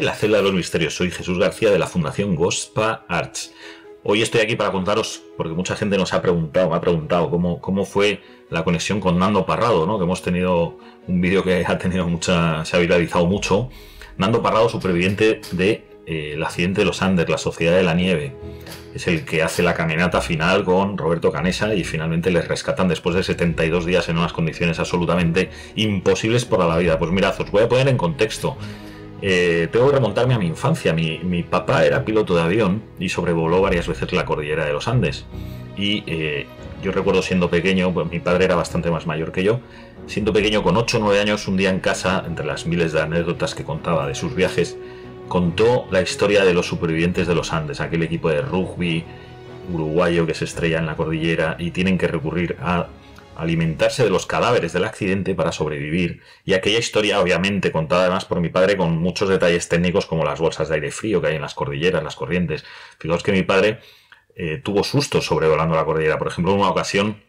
la celda de los misterios. Soy Jesús García de la Fundación Gospa Arts. Hoy estoy aquí para contaros, porque mucha gente nos ha preguntado, me ha preguntado cómo, cómo fue la conexión con Nando Parrado, ¿no? que hemos tenido un vídeo que ha tenido mucha, se ha viralizado mucho. Nando Parrado, superviviente del de, eh, accidente de los Andes, la Sociedad de la Nieve. Es el que hace la caminata final con Roberto Canesa y finalmente les rescatan después de 72 días en unas condiciones absolutamente imposibles para la vida. Pues mirad, os voy a poner en contexto. Eh, tengo que remontarme a mi infancia. Mi, papá era piloto de avión y sobrevoló varias veces la cordillera de los Andes. Y eh, yo recuerdo siendo pequeño, pues mi padre era bastante más mayor que yo, siendo pequeño con 8 o 9 años, un día en casa, entre las miles de anécdotas que contaba de sus viajes, contó la historia de los supervivientes de los Andes, aquel equipo de rugby uruguayo que se estrella en la cordillera y tienen que recurrir a alimentarse de los cadáveres del accidente para sobrevivir, y aquella historia obviamente contada además por mi padre con muchos detalles técnicos como las bolsas de aire frío que hay en las cordilleras, las corrientes. Fijaos que mi padre eh, tuvo sustos sobrevolando la cordillera. Por ejemplo, en una ocasión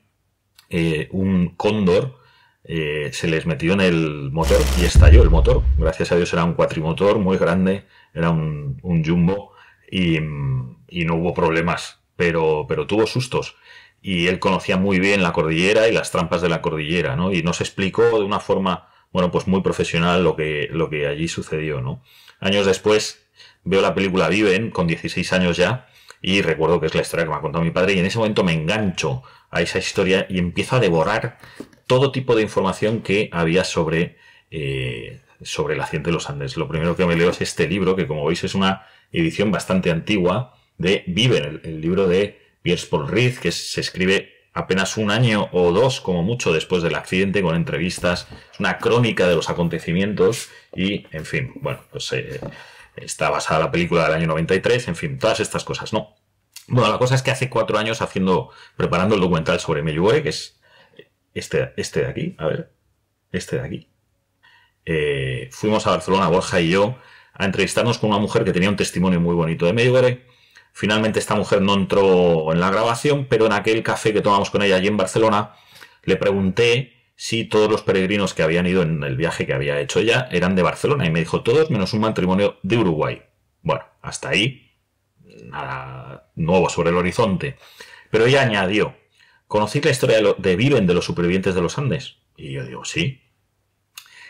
eh, un cóndor eh, se les metió en el motor y estalló el motor. Gracias a Dios era un cuatrimotor muy grande, era un, un jumbo y, no hubo problemas, pero, pero tuvo sustos y él conocía muy bien la cordillera y las trampas de la cordillera, ¿no? Y nos explicó de una forma, bueno, pues muy profesional lo que, lo que allí sucedió, ¿no? Años después veo la película Viven, con 16 años ya, y recuerdo que es la historia que me ha contado mi padre, y en ese momento me engancho a esa historia y empiezo a devorar todo tipo de información que había sobre, eh, sobre la ciencia de los Andes. Lo primero que me leo es este libro, que como veis es una edición bastante antigua de Viven, el libro de ...Pierce Paul Reed, que se escribe apenas un año o dos como mucho después del accidente con entrevistas, es una crónica de los acontecimientos y, en fin, bueno, pues eh, está basada la película del año 93, en fin, todas estas cosas, ¿no? Bueno, la cosa es que hace cuatro años haciendo, preparando el documental sobre Meyue, que es este, este de aquí, a ver, este de aquí, eh, fuimos a Barcelona, Borja y yo, a entrevistarnos con una mujer que tenía un testimonio muy bonito de Meyue, Finalmente esta mujer no entró en la grabación, pero en aquel café que tomamos con ella allí en Barcelona, le pregunté si todos los peregrinos que habían ido en el viaje que había hecho ella eran de Barcelona y me dijo todos menos un matrimonio de Uruguay. Bueno, hasta ahí, nada nuevo sobre el horizonte. Pero ella añadió, ¿conocí la historia de, Viven de los supervivientes de los Andes? Y yo digo, sí.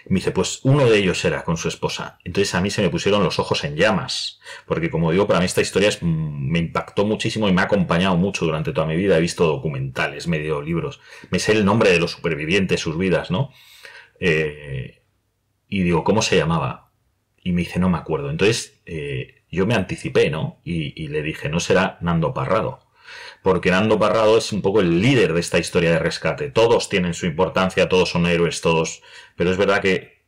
Me dice, pues uno de ellos era con su esposa. Entonces a mí se me pusieron los ojos en llamas, porque como digo, para mí esta historia mm, me impactó muchísimo y me ha acompañado mucho durante toda mi vida. He visto documentales, medio libros, me sé el nombre de los supervivientes, sus vidas, ¿no? Eh, y digo, ¿cómo se llamaba? Y me dice, no me acuerdo. Entonces eh, yo me anticipé, ¿no? y le dije, no será Nando Parrado porque Nando Parrado es un poco el líder de esta historia de rescate. Todos tienen su importancia, todos son héroes, todos. Pero es verdad que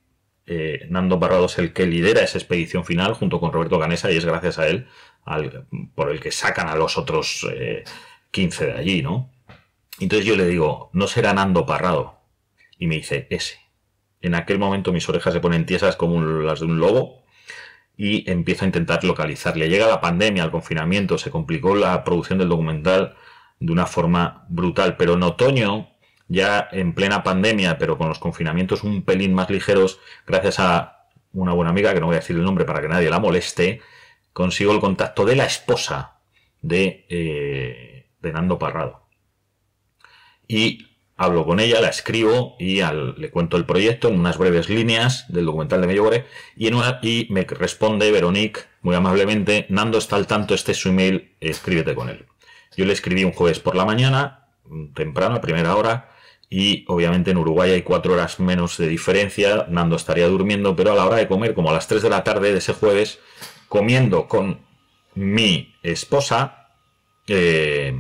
eh, Nando Parrado es el que lidera esa expedición final junto con Roberto Canesa y es gracias a él por el que sacan a los otros 15 eh, de allí, ¿no? Entonces yo le digo, no será Nando Parrado. Y me dice, ese. En aquel momento mis orejas se ponen tiesas como las de un lobo y empiezo a intentar localizarle. Llega la pandemia, el confinamiento, se complicó la producción del documental de una forma brutal, pero en otoño, ya en plena pandemia, pero con los confinamientos un pelín más ligeros, gracias a una buena amiga, que no voy a decir el nombre para que nadie la moleste, consigo el contacto de la esposa de, eh, Nando Parrado. Y hablo con ella, la escribo y le cuento el proyecto en unas breves líneas del documental de medio y, y me responde Veronique muy amablemente, Nando está al tanto, este es su email, escríbete con él. Yo le escribí un jueves por la mañana, mm, temprano, a primera hora, y obviamente en Uruguay hay cuatro horas menos de diferencia, Nando estaría durmiendo, pero a la hora de comer, como a las tres de la tarde de ese jueves, comiendo con mi esposa, eh,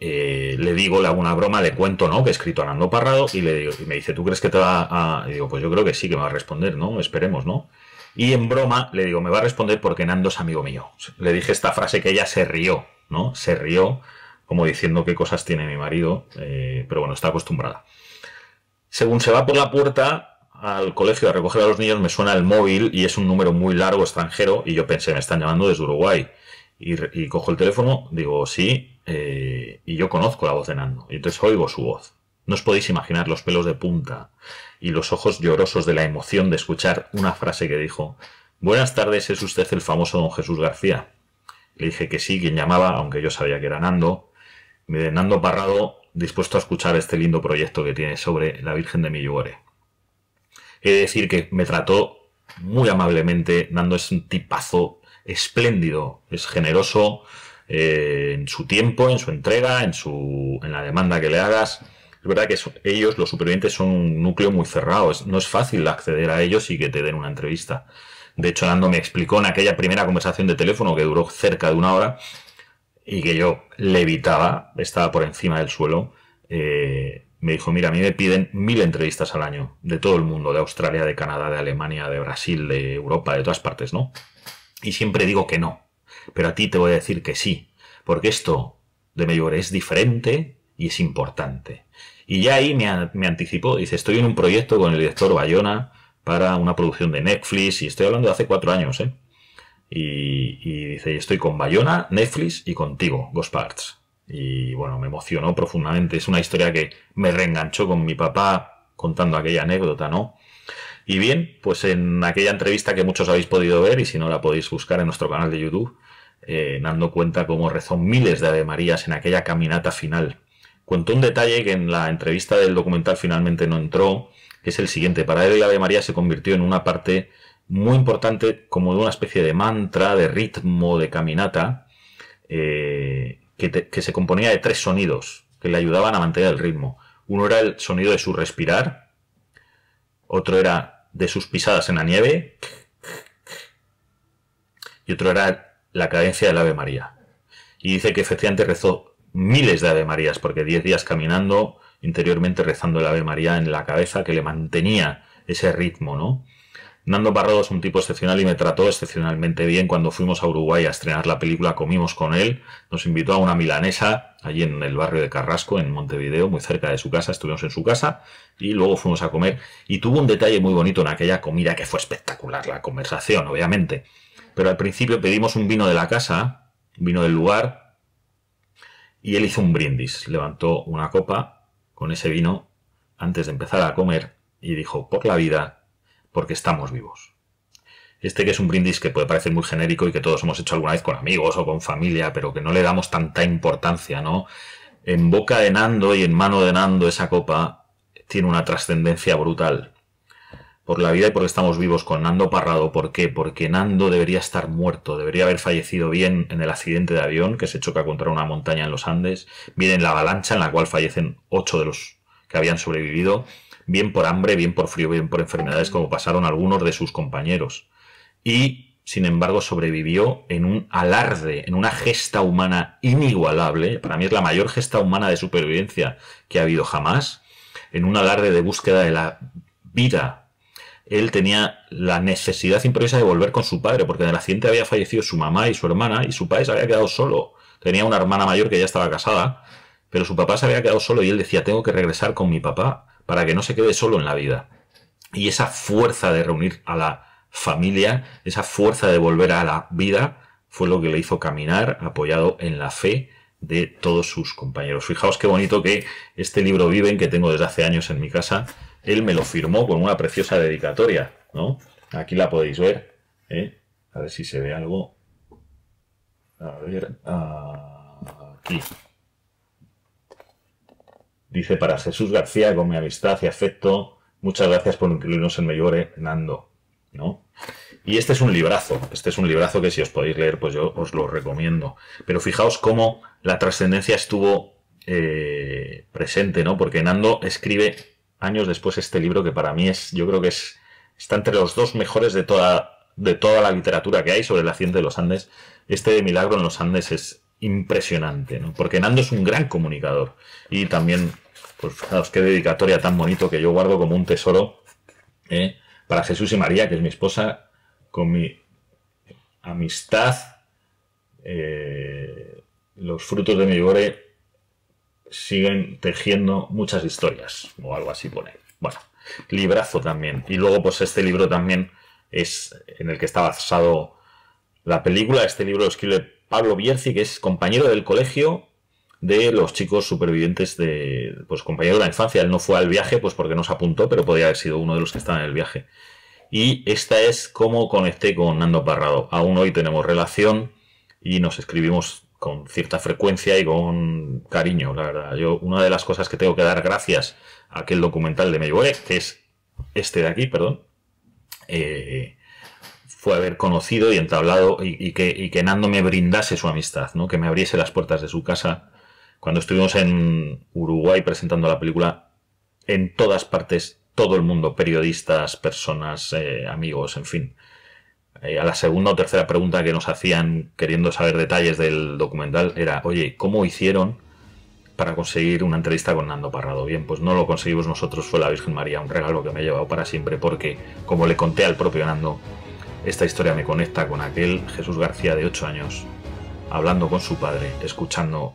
eh, le digo, le hago una broma, le cuento, ¿no? Que he escrito a Nando Parrado y le digo, me dice, ¿tú crees que te va a...? Y digo, pues yo creo que sí, que me va a responder, ¿no? Esperemos, ¿no? Y en broma le digo, me va a responder porque Nando es amigo mío. Le dije esta frase que ella se rió, ¿no? Se rió, como diciendo qué cosas tiene mi marido, eh, pero bueno, está acostumbrada. Según se va por la puerta al colegio a recoger a los niños, me suena el móvil y es un número muy largo extranjero y yo pensé, me están llamando desde Uruguay. Y, cojo el teléfono, digo sí, eh, y yo conozco la voz de Nando. Y entonces oigo su voz. No os podéis imaginar los pelos de punta y los ojos llorosos de la emoción de escuchar una frase que dijo, Buenas tardes, ¿es usted el famoso don Jesús García? Le dije que sí, quien llamaba, aunque yo sabía que era Nando. de Nando Parrado, dispuesto a escuchar este lindo proyecto que tiene sobre la Virgen de Miyugore. He de decir que me trató muy amablemente, Nando es un tipazo espléndido, es generoso eh, en su tiempo, en su entrega, en, su, en la demanda que le hagas. Es verdad que ellos, los supervivientes, son un núcleo muy cerrado. no es fácil acceder a ellos y que te den una entrevista. De hecho, Nando me explicó en aquella primera conversación de teléfono que duró cerca de una hora y que yo levitaba, estaba por encima del suelo. Eh, me dijo, mira, a mí me piden mil entrevistas al año de todo el mundo, de Australia, de Canadá, de Alemania, de Brasil, de Europa, de todas partes, ¿no? Y siempre digo que no, pero a ti te voy a decir que sí, porque esto de mayor, es diferente y es importante. Y ya ahí me, me anticipó, dice, estoy en un proyecto con el director Bayona para una producción de Netflix, y estoy hablando de hace cuatro años, ¿eh? Y, dice, estoy con Bayona, Netflix y contigo, Ghost Parts. Y bueno, me emocionó profundamente. Es una historia que me reenganchó con mi papá contando aquella anécdota, ¿no? Y bien, pues en aquella entrevista que muchos habéis podido ver, y si no la podéis buscar en nuestro canal de YouTube, eh, dando cuenta cómo rezó miles de Ave Marías en aquella caminata final. cuento un detalle que en la entrevista del documental finalmente no entró, que es el siguiente. Para él la Ave María se convirtió en una parte muy importante, como de una especie de mantra, de ritmo, de caminata, eh, que, que se componía de tres sonidos que le ayudaban a mantener el ritmo. Uno era el sonido de su respirar, otro era de sus pisadas en la nieve. Y otro era la cadencia del Ave María. Y dice que efectivamente rezó miles de Ave Marías, porque 10 días caminando, interiormente rezando el Ave María en la cabeza, que le mantenía ese ritmo, ¿no? Nando Parrado es un tipo excepcional y me trató excepcionalmente bien cuando fuimos a Uruguay a estrenar la película, comimos con él, nos invitó a una milanesa allí en el barrio de Carrasco, en Montevideo, muy cerca de su casa, estuvimos en su casa y luego fuimos a comer y tuvo un detalle muy bonito en aquella comida que fue espectacular, la conversación, obviamente. Pero al principio pedimos un vino de la casa, vino del lugar, y él hizo un brindis, levantó una copa con ese vino antes de empezar a comer y dijo, por la vida, porque estamos vivos. Este que es un brindis que puede parecer muy genérico y que todos hemos hecho alguna vez con amigos o con familia, pero que no le damos tanta importancia, ¿no? En boca de Nando y en mano de Nando esa copa tiene una trascendencia brutal. Por la vida y porque estamos vivos con Nando Parrado, ¿por qué? Porque Nando debería estar muerto, debería haber fallecido bien en el accidente de avión que se choca contra una montaña en los Andes, bien la avalancha en la cual fallecen ocho de los que habían sobrevivido, bien por hambre, bien por frío, bien por enfermedades, como pasaron algunos de sus compañeros. Y, sin embargo, sobrevivió en un alarde, en una gesta humana inigualable, para mí es la mayor gesta humana de supervivencia que ha habido jamás, en un alarde de búsqueda de la vida él tenía la necesidad imprevista de volver con su padre, porque en el accidente había fallecido su mamá y su hermana, y su padre se había quedado solo. Tenía una hermana mayor que ya estaba casada, pero su papá se había quedado solo y él decía, tengo que regresar con mi papá para que no se quede solo en la vida. Y esa fuerza de reunir a la familia, esa fuerza de volver a la vida, fue lo que le hizo caminar apoyado en la fe de todos sus compañeros. Fijaos qué bonito que este libro Viven, que tengo desde hace años en mi casa, él me lo firmó con una preciosa dedicatoria, ¿no? Aquí la podéis ver, ¿eh? A ver si se ve algo. A ver, ah, aquí. Dice para Jesús García, con mi amistad y afecto, muchas gracias por incluirnos en Mellore, Nando. ¿No? Y este es un librazo, este es un librazo que si os podéis leer, pues yo os lo recomiendo. Pero fijaos cómo la trascendencia estuvo eh, presente, ¿no? Porque Nando escribe años después este libro que para mí es, yo creo que es, está entre los dos mejores de toda, de toda la literatura que hay sobre la ciencia de los Andes. Este de Milagro en los Andes es impresionante, ¿no? Porque Nando es un gran comunicador y también pues fijaos qué dedicatoria tan bonito que yo guardo como un tesoro ¿eh? para Jesús y María, que es mi esposa, con mi amistad, eh, los frutos de mi gore siguen tejiendo muchas historias, o algo así pone. Bueno, librazo también. Y luego, pues este libro también es en el que está basado la película. Este libro lo escribe Pablo Bierzi, que es compañero del colegio de los chicos supervivientes de, pues, compañeros de la infancia. Él no fue al viaje, pues porque no se apuntó, pero podría haber sido uno de los que estaban en el viaje. Y esta es cómo conecté con Nando Parrado. Aún hoy tenemos relación y nos escribimos con cierta frecuencia y con cariño, la verdad. Yo, una de las cosas que tengo que dar gracias a aquel documental de Meyboé, que es este de aquí, perdón, eh, fue haber conocido y entablado y, que, y, que, Nando me brindase su amistad, ¿no? que me abriese las puertas de su casa cuando estuvimos en Uruguay presentando la película, en todas partes, todo el mundo, periodistas, personas, eh, amigos, en fin. Eh, a la segunda o tercera pregunta que nos hacían queriendo saber detalles del documental era, oye, ¿cómo hicieron para conseguir una entrevista con Nando Parrado? Bien, pues no lo conseguimos nosotros, fue la Virgen María, un regalo que me ha llevado para siempre, porque como le conté al propio Nando, esta historia me conecta con aquel Jesús García de 8 años, hablando con su padre, escuchando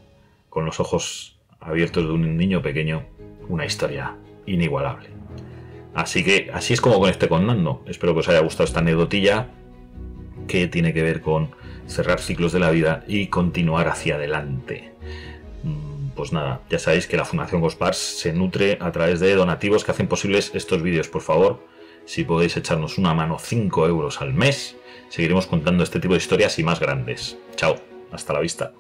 con los ojos abiertos de un niño pequeño, una historia inigualable. Así que así es como conecté con Nando. Espero que os haya gustado esta anedotilla que tiene que ver con cerrar ciclos de la vida y continuar hacia adelante. Mm, pues nada, ya sabéis que la Fundación Gospars se nutre a través de donativos que hacen posibles estos vídeos, por favor. Si podéis echarnos una mano 5 euros al mes, seguiremos contando este tipo de historias y más grandes. Chao, hasta la vista.